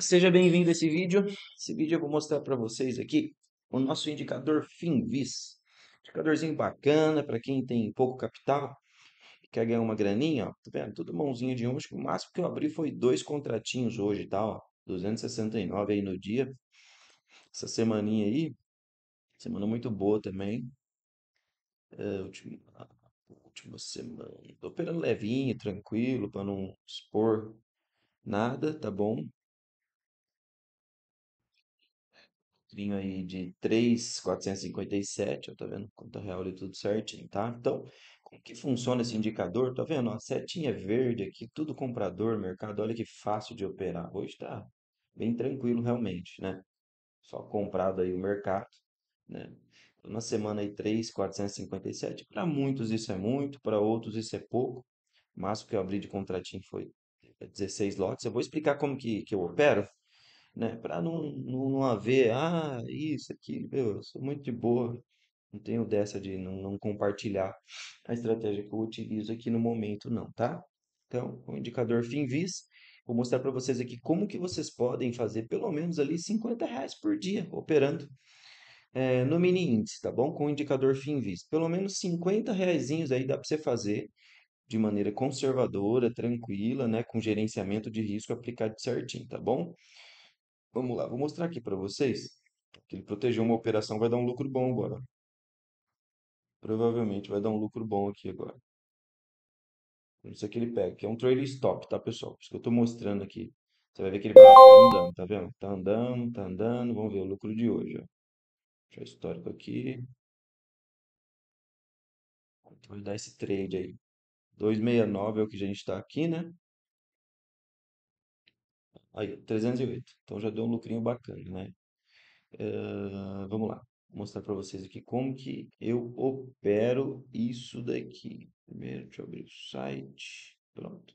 seja bem-vindo a esse vídeo. Esse vídeo eu vou mostrar para vocês aqui o nosso indicador Finvis. Indicadorzinho bacana para quem tem pouco capital e quer ganhar uma graninha, ó. Tá vendo? Tudo mãozinha de um. Acho que o máximo que eu abri foi dois contratinhos hoje, tá? tal, 269 aí no dia. Essa semaninha aí. Semana muito boa também. É, última, última semana. Tô operando levinho, tranquilo, para não expor nada, tá bom? vinho aí de 3,457, eu tô vendo? Conta real ali tudo certinho, tá? Então, como que funciona esse indicador? Tá vendo? A setinha verde aqui, tudo comprador, mercado, olha que fácil de operar. Hoje tá bem tranquilo realmente, né? Só comprado aí o mercado, né? na semana aí 3,457, para muitos isso é muito, para outros isso é pouco. mas O que eu abri de contratinho foi 16 é lotes. Eu vou explicar como que, que eu opero né? Para não, não, não haver, ah, isso, aqui meu, eu sou muito de boa. Não tenho dessa de não, não compartilhar a estratégia que eu utilizo aqui no momento, não, tá? Então, o indicador vis, vou mostrar para vocês aqui como que vocês podem fazer pelo menos ali 50 reais por dia operando é, no mini índice, tá bom? Com o indicador vis, Pelo menos 50 reaisinhos aí dá para você fazer de maneira conservadora, tranquila, né? Com gerenciamento de risco aplicado certinho, tá bom? Vamos lá, vou mostrar aqui para vocês que ele protegeu uma operação, vai dar um lucro bom agora. Provavelmente vai dar um lucro bom aqui agora. Isso que ele pega, que é um trade stop, tá, pessoal? Por isso que eu estou mostrando aqui. Você vai ver que ele vai andando, tá vendo? Tá andando, tá andando. Vamos ver o lucro de hoje, ó. Deixa histórico aqui. Vou dar esse trade aí. 269 é o que a gente está aqui, né? Aí, 308. Então já deu um lucrinho bacana, né? Uh, vamos lá. Vou mostrar para vocês aqui como que eu opero isso daqui. Primeiro, deixa eu abrir o site. Pronto.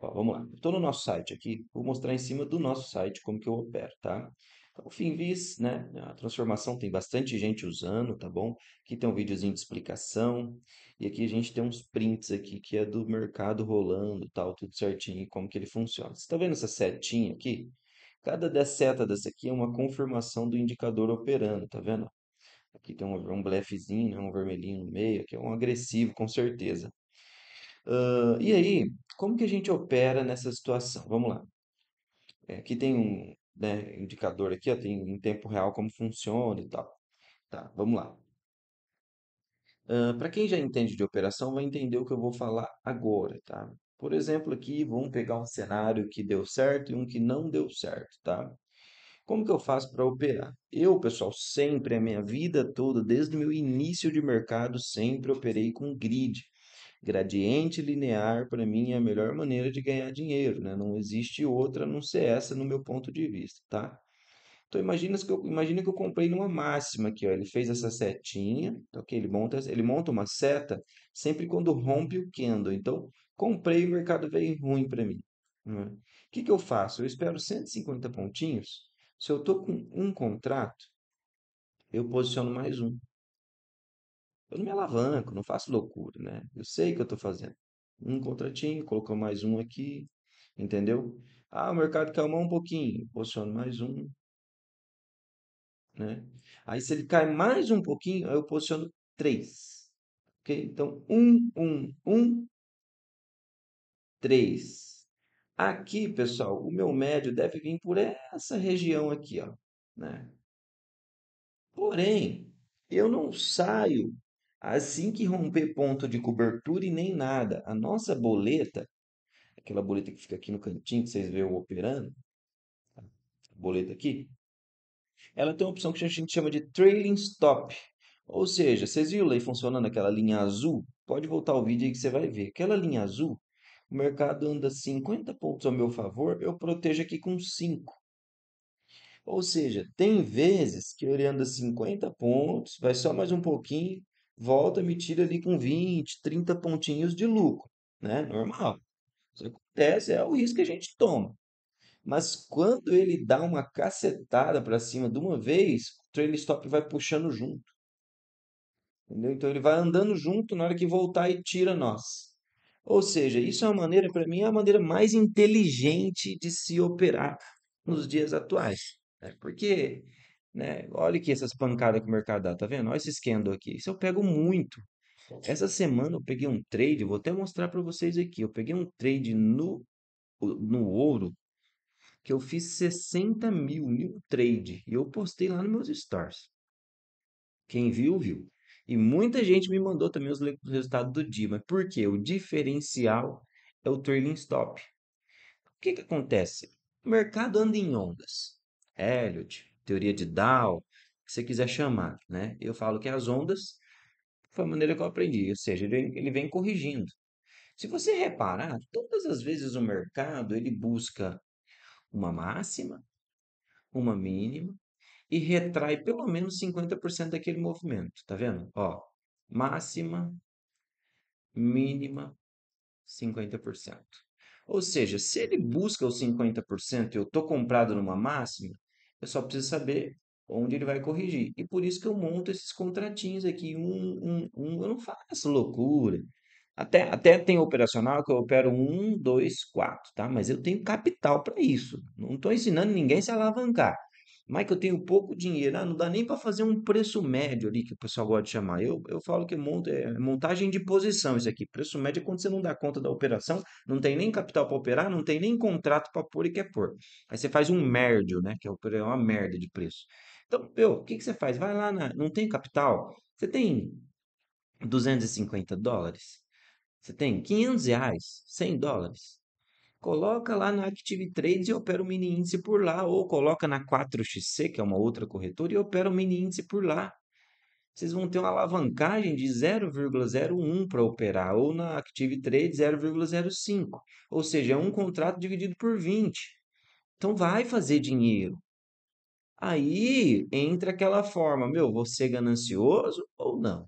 Ó, vamos lá. Estou no nosso site aqui. Vou mostrar em cima do nosso site como que eu opero, tá? Então, o Finviz, né? A transformação tem bastante gente usando, tá bom? Aqui tem um videozinho de explicação. E aqui a gente tem uns prints aqui que é do mercado rolando, tal, tudo certinho e como que ele funciona. Você está vendo essa setinha aqui? Cada das seta dessa aqui é uma confirmação do indicador operando, tá vendo? Aqui tem um, um blefezinho, né? um vermelhinho no meio, que é um agressivo, com certeza. Uh, e aí, como que a gente opera nessa situação? Vamos lá. É, aqui tem um, né, indicador aqui, ó, tem em tempo real como funciona e tal. Tá, vamos lá. Uh, Para quem já entende de operação, vai entender o que eu vou falar agora, tá? Por exemplo, aqui vamos pegar um cenário que deu certo e um que não deu certo, tá? Como que eu faço para operar? Eu, pessoal, sempre, a minha vida toda, desde o meu início de mercado, sempre operei com grid. Gradiente linear, para mim, é a melhor maneira de ganhar dinheiro, né? Não existe outra a não ser essa, no meu ponto de vista, tá? Então, imagina que eu, imagina que eu comprei numa máxima aqui, ó. Ele fez essa setinha, tá ok? Ele monta, ele monta uma seta sempre quando rompe o candle. Então, comprei, e o mercado veio ruim para mim. Né? O que, que eu faço? Eu espero 150 pontinhos. Se eu estou com um contrato, eu posiciono mais um eu não me alavanco, não faço loucura, né? Eu sei o que eu estou fazendo. Um contratinho, colocou mais um aqui, entendeu? Ah, o mercado calmou um pouquinho, posiciono mais um, né? Aí se ele cai mais um pouquinho, eu posiciono três, ok? Então, um, um, um, três. Aqui, pessoal, o meu médio deve vir por essa região aqui, ó, né? Porém, eu não saio Assim que romper ponto de cobertura e nem nada, a nossa boleta, aquela boleta que fica aqui no cantinho que vocês veem operando, tá? a boleta aqui, ela tem uma opção que a gente chama de trailing stop. Ou seja, vocês viram aí funcionando aquela linha azul? Pode voltar o vídeo aí que você vai ver. Aquela linha azul, o mercado anda 50 pontos ao meu favor, eu protejo aqui com 5. Ou seja, tem vezes que ele anda 50 pontos, vai só mais um pouquinho, volta me tira ali com 20, 30 pontinhos de lucro, né? Normal. Isso acontece, é o risco que a gente toma. Mas quando ele dá uma cacetada para cima de uma vez, o trailer stop vai puxando junto. Entendeu? Então ele vai andando junto na hora que voltar e tira nós. Ou seja, isso é uma maneira, para mim, é a maneira mais inteligente de se operar nos dias atuais. Né? Porque né? Olha aqui essas pancadas que o mercado dá, tá vendo? Olha esse candle aqui. Isso eu pego muito. Essa semana eu peguei um trade, vou até mostrar para vocês aqui. Eu peguei um trade no, no ouro que eu fiz 60 mil em trade e eu postei lá nos meus stories Quem viu, viu. E muita gente me mandou também os resultados do dia, mas por quê? O diferencial é o trailing stop. O que, que acontece? O mercado anda em ondas. Elliot, teoria de Dow, que você quiser chamar, né? Eu falo que as ondas foi a maneira que eu aprendi, ou seja, ele, ele vem corrigindo. Se você reparar, todas as vezes o mercado ele busca uma máxima, uma mínima e retrai pelo menos 50% daquele movimento, tá vendo? Ó, máxima, mínima, 50%. Ou seja, se ele busca os 50% e eu tô comprado numa máxima, eu só preciso saber onde ele vai corrigir. E por isso que eu monto esses contratinhos aqui. Um, um, um. Eu não faço loucura. Até, até tem operacional que eu opero um, dois, quatro, tá? Mas eu tenho capital para isso. Não estou ensinando ninguém a se alavancar. Mas que eu tenho pouco dinheiro, ah, não dá nem para fazer um preço médio ali, que o pessoal gosta de chamar. Eu, eu falo que monta, é montagem de posição isso aqui. Preço médio é quando você não dá conta da operação, não tem nem capital para operar, não tem nem contrato para pôr e quer pôr. Aí você faz um médio, né? Que é, é uma merda de preço. Então, meu, o que, que você faz? Vai lá, na, não tem capital? Você tem 250 dólares? Você tem 500 reais? 100 dólares? coloca lá na Active Trades e opera o mini índice por lá, ou coloca na 4xC, que é uma outra corretora, e opera o mini índice por lá. Vocês vão ter uma alavancagem de 0,01 para operar, ou na Active Trade 0,05, ou seja, é um contrato dividido por 20. Então vai fazer dinheiro. Aí entra aquela forma, meu, vou ser ganancioso ou não?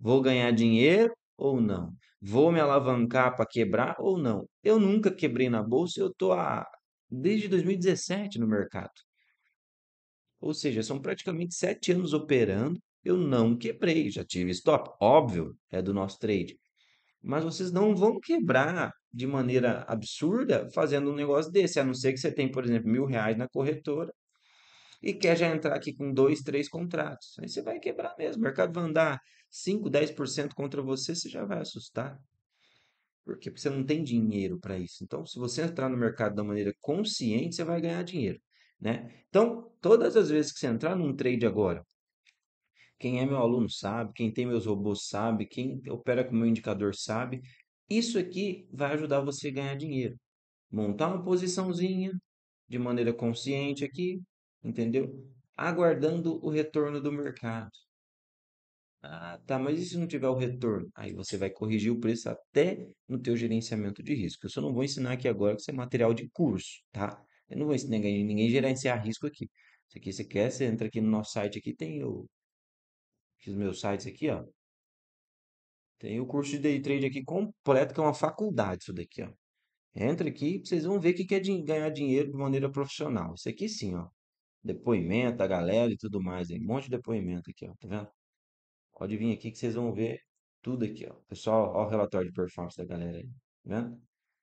Vou ganhar dinheiro ou não? Vou me alavancar para quebrar ou não? Eu nunca quebrei na bolsa, eu estou desde 2017 no mercado. Ou seja, são praticamente sete anos operando, eu não quebrei. Já tive stop, óbvio, é do nosso trade. Mas vocês não vão quebrar de maneira absurda fazendo um negócio desse, a não ser que você tenha, por exemplo, mil reais na corretora e quer já entrar aqui com dois, três contratos. Aí você vai quebrar mesmo. O mercado vai andar 5, 10% contra você, você já vai assustar. Porque você não tem dinheiro para isso. Então, se você entrar no mercado da maneira consciente, você vai ganhar dinheiro. Né? Então, todas as vezes que você entrar num trade agora, quem é meu aluno sabe, quem tem meus robôs sabe, quem opera com meu indicador sabe, isso aqui vai ajudar você a ganhar dinheiro. Montar uma posiçãozinha de maneira consciente aqui, entendeu? Aguardando o retorno do mercado. Ah, tá, mas e se não tiver o retorno? Aí você vai corrigir o preço até no teu gerenciamento de risco. Eu só não vou ensinar aqui agora que isso é material de curso, tá? Eu não vou ensinar ninguém a gerenciar risco aqui. Isso aqui você quer, você entra aqui no nosso site aqui, tem o, fiz meus sites aqui, ó. Tem o curso de day trade aqui completo, que é uma faculdade isso daqui, ó. Entra aqui, vocês vão ver o que é ganhar dinheiro de maneira profissional. Isso aqui sim, ó. Depoimento, a galera e tudo mais. Hein? Um monte de depoimento aqui, ó. Tá vendo? Pode vir aqui que vocês vão ver tudo aqui, ó. Pessoal, ó o relatório de performance da galera aí. Tá vendo?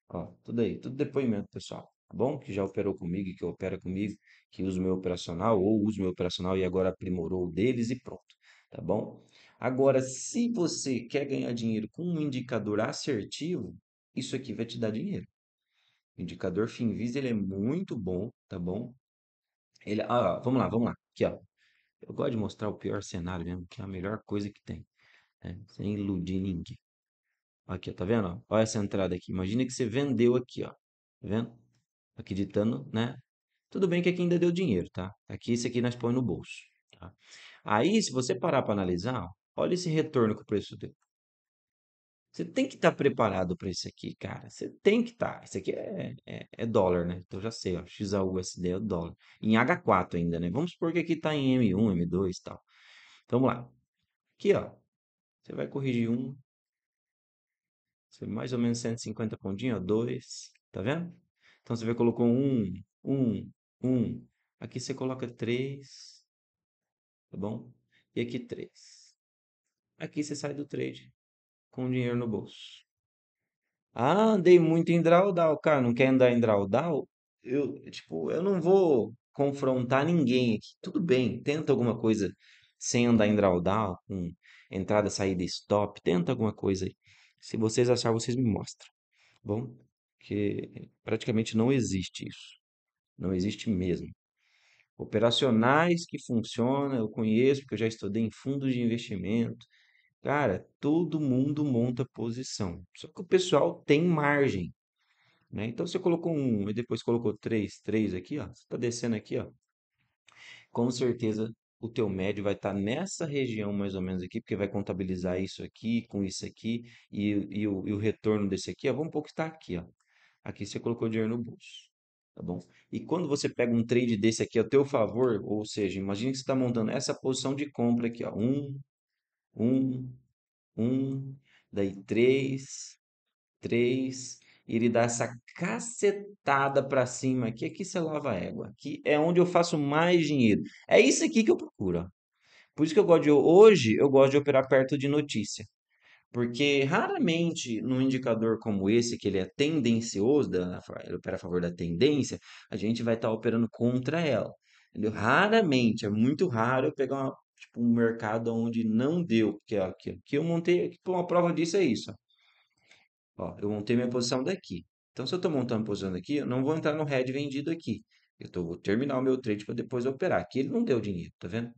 Ó, tudo aí, tudo depoimento, pessoal. Tá bom? Que já operou comigo, que opera comigo, que usa o meu operacional ou usa o meu operacional e agora aprimorou o deles e pronto. Tá bom? Agora, se você quer ganhar dinheiro com um indicador assertivo, isso aqui vai te dar dinheiro. O indicador Finvis ele é muito bom, tá bom? Ele, ah, vamos lá, vamos lá. Aqui, ó. Eu gosto de mostrar o pior cenário mesmo, que é a melhor coisa que tem. Né? Sem iludir ninguém. Aqui, ó, tá vendo? Olha essa entrada aqui. Imagina que você vendeu aqui, ó. Tá vendo? Acreditando, né? Tudo bem que aqui ainda deu dinheiro, tá? Aqui, isso aqui nós põe no bolso. Tá? Aí, se você parar para analisar, ó, olha esse retorno que o preço deu. Você tem que estar tá preparado para isso aqui, cara. Você tem que estar. Tá. Isso aqui é, é, é, dólar, né? Então já sei, ó. XAUSD é o dólar. Em H4 ainda, né? Vamos supor que aqui está em M1, M2 e tal. Então, vamos lá. Aqui, ó. Você vai corrigir um. Você mais ou menos 150 pontinhos, ó. Dois. Tá vendo? Então você vai colocou um, um, um. Aqui você coloca três. Tá bom? E aqui três. Aqui você sai do trade com dinheiro no bolso. Ah, andei muito em drawdown. Cara, não quer andar em drawdown? Eu, tipo, eu não vou confrontar ninguém aqui. Tudo bem, tenta alguma coisa sem andar em drawdown, com entrada, saída, stop. Tenta alguma coisa aí. Se vocês acharem, vocês me mostram. Tá bom, que praticamente não existe isso. Não existe mesmo. Operacionais que funcionam, eu conheço, porque eu já estudei em fundos de investimento. Cara, todo mundo monta posição. Só que o pessoal tem margem. Né? Então você colocou um e depois colocou três, três aqui, ó. Você está descendo aqui, ó. Com certeza o teu médio vai estar tá nessa região mais ou menos aqui, porque vai contabilizar isso aqui com isso aqui e, e, o, e o, retorno desse aqui, ó. Vamos pouco está aqui, ó. Aqui você colocou dinheiro no bolso, tá bom? E quando você pega um trade desse aqui a teu favor, ou seja, imagina que você está montando essa posição de compra aqui, ó. Um, um, um, daí três, três. E ele dá essa cacetada para cima aqui. Aqui você lava a égua. Aqui é onde eu faço mais dinheiro. É isso aqui que eu procuro. Por isso que eu gosto de. Hoje eu gosto de operar perto de notícia. Porque raramente num indicador como esse, que ele é tendencioso, da, ele opera a favor da tendência, a gente vai estar tá operando contra ela. Entendeu? Raramente, é muito raro eu pegar uma tipo, um mercado onde não deu, porque é aqui, aqui eu montei, aqui, uma prova disso é isso. Ó. eu montei minha posição daqui. Então, se eu estou montando posição daqui, eu não vou entrar no head vendido aqui. Eu tô, vou terminar o meu trade para depois operar. Aqui ele não deu dinheiro, tá vendo?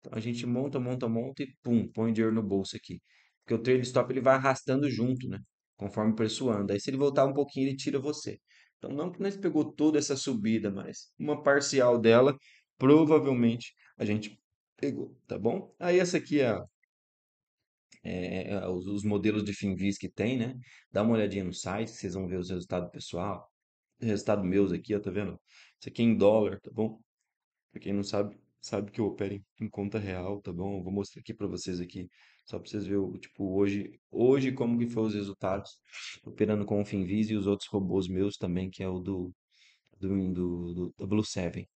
Então, a gente monta, monta, monta e pum, põe dinheiro no bolso aqui. Porque o trade stop ele vai arrastando junto, né? Conforme o preço anda. Aí se ele voltar um pouquinho, ele tira você. Então, não que nós pegou toda essa subida, mas uma parcial dela, provavelmente a gente pegou, tá bom? Aí essa aqui é, é, é os, os, modelos de finvis que tem, né? Dá uma olhadinha no site, vocês vão ver os resultados pessoal. Resultado meus aqui, ó, tá vendo? Isso aqui é em dólar, tá bom? Pra quem não sabe, sabe que eu opero em, em conta real, tá bom? Eu vou mostrar aqui para vocês aqui, só para vocês verem, tipo, hoje, hoje como que foram os resultados operando com o Finvis e os outros robôs meus também, que é o do do, do, do, do Blue Seven,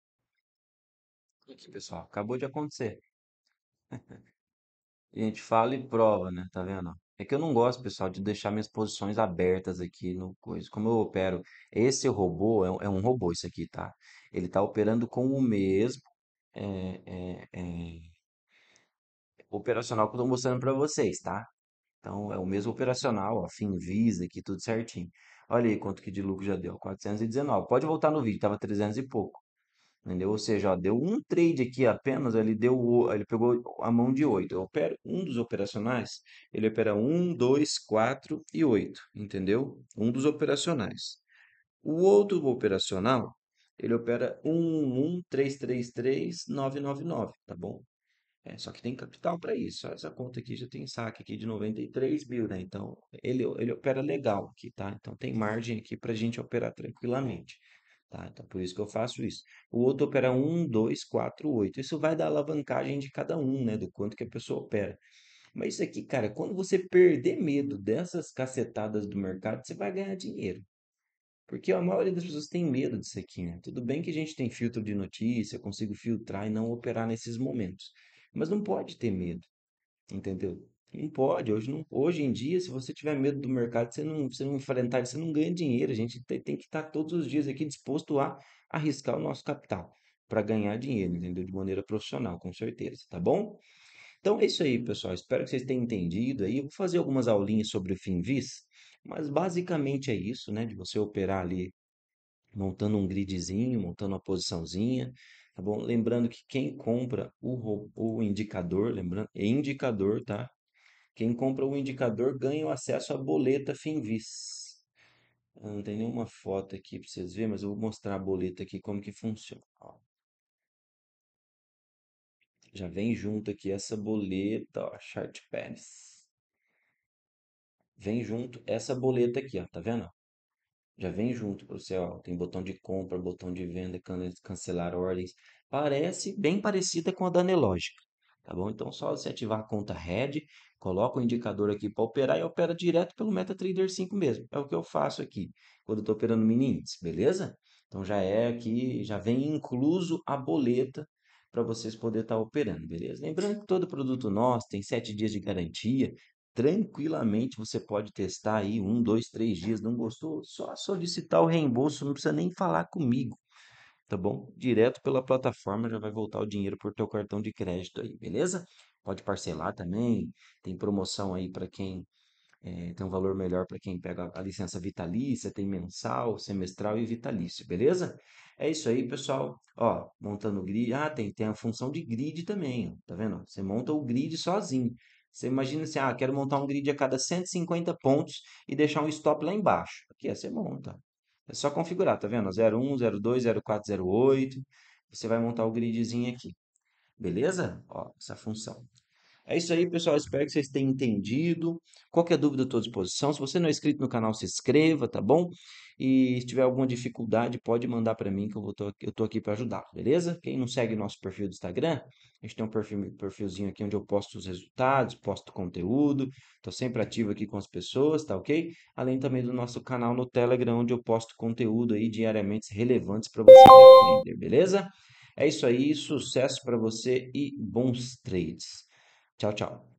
Aqui, pessoal, acabou de acontecer. A gente fala e prova, né? Tá vendo? É que eu não gosto, pessoal, de deixar minhas posições abertas aqui no coisa. Como eu opero, esse robô é, um é robô, isso aqui, tá? Ele tá operando com o mesmo é, é, é... operacional que eu tô mostrando para vocês, tá? Então, é o mesmo operacional, ó, Visa aqui, tudo certinho. Olha aí quanto que de lucro já deu, 419. Pode voltar no vídeo, tava 300 e pouco. Entendeu? Ou seja, ó, deu um trade aqui apenas, ele deu, o- ele pegou a mão de oito. Eu opero um dos operacionais, ele opera um, dois, quatro e oito, entendeu? Um dos operacionais. O outro operacional, ele opera um, um, três, três, três, nove, nove, nove, tá bom? É, só que tem capital para isso. Essa conta aqui já tem saque aqui de 93 mil, né? Então ele, ele opera legal aqui, tá? Então tem margem aqui para a gente operar tranquilamente. Tá? Então, por isso que eu faço isso. O outro opera 1, 2, 4, 8. Isso vai dar alavancagem de cada um, né? Do quanto que a pessoa opera. Mas isso aqui, cara, quando você perder medo dessas cacetadas do mercado, você vai ganhar dinheiro. Porque a maioria das pessoas tem medo disso aqui, né? Tudo bem que a gente tem filtro de notícia, consigo filtrar e não operar nesses momentos. Mas não pode ter medo, entendeu? Não pode. Hoje, não, hoje em dia, se você tiver medo do mercado, você não, você não enfrentar, você não ganha dinheiro. A gente tem, tem que estar todos os dias aqui disposto a arriscar o nosso capital para ganhar dinheiro, entendeu? De maneira profissional, com certeza, tá bom? Então é isso aí, pessoal. Espero que vocês tenham entendido aí. Eu vou fazer algumas aulinhas sobre o Finvis, mas basicamente é isso, né? De você operar ali montando um gridzinho, montando uma posiçãozinha, tá bom? Lembrando que quem compra o, o indicador, lembrando, é indicador, tá? Quem compra o indicador ganha o acesso à boleta Finvis. Não tem nenhuma foto aqui para vocês verem, mas eu vou mostrar a boleta aqui como que funciona. Ó. Já vem junto aqui essa boleta, ó, Chart Vem junto essa boleta aqui, ó, tá vendo? Já vem junto para você, ó, tem botão de compra, botão de venda, cancelar ordens. Parece bem parecida com a da Nelogica tá bom? Então, só você ativar a conta RED, coloca o indicador aqui para operar e opera direto pelo MetaTrader 5 mesmo. É o que eu faço aqui quando eu estou operando mini índice, beleza? Então, já é aqui, já vem incluso a boleta para vocês poderem estar tá operando, beleza? Lembrando que todo produto nosso tem 7 dias de garantia, tranquilamente você pode testar aí um, dois, três dias, não gostou, só solicitar o reembolso, não precisa nem falar comigo tá bom? Direto pela plataforma já vai voltar o dinheiro para o teu cartão de crédito aí, beleza? Pode parcelar também, tem promoção aí para quem é, tem um valor melhor para quem pega a licença vitalícia, tem mensal, semestral e vitalício, beleza? É isso aí, pessoal. Ó, montando o grid. Ah, tem, tem a função de grid também, ó, tá vendo? Você monta o grid sozinho. Você imagina assim, ah, quero montar um grid a cada 150 pontos e deixar um stop lá embaixo. Aqui, você monta. É só configurar, tá vendo? 01, 02, 04, 08. Você vai montar o gridzinho aqui. Beleza? Ó, essa função. É isso aí, pessoal. Espero que vocês tenham entendido. Qualquer dúvida, estou à disposição. Se você não é inscrito no canal, se inscreva, tá bom? E se tiver alguma dificuldade, pode mandar para mim que eu estou eu tô aqui para ajudar, beleza? Quem não segue nosso perfil do Instagram, a gente tem um perfil, perfilzinho aqui onde eu posto os resultados, posto conteúdo. Estou sempre ativo aqui com as pessoas, tá ok? Além também do nosso canal no Telegram, onde eu posto conteúdo aí diariamente relevantes para você entender, beleza? É isso aí, sucesso para você e bons trades. Tchau, tchau.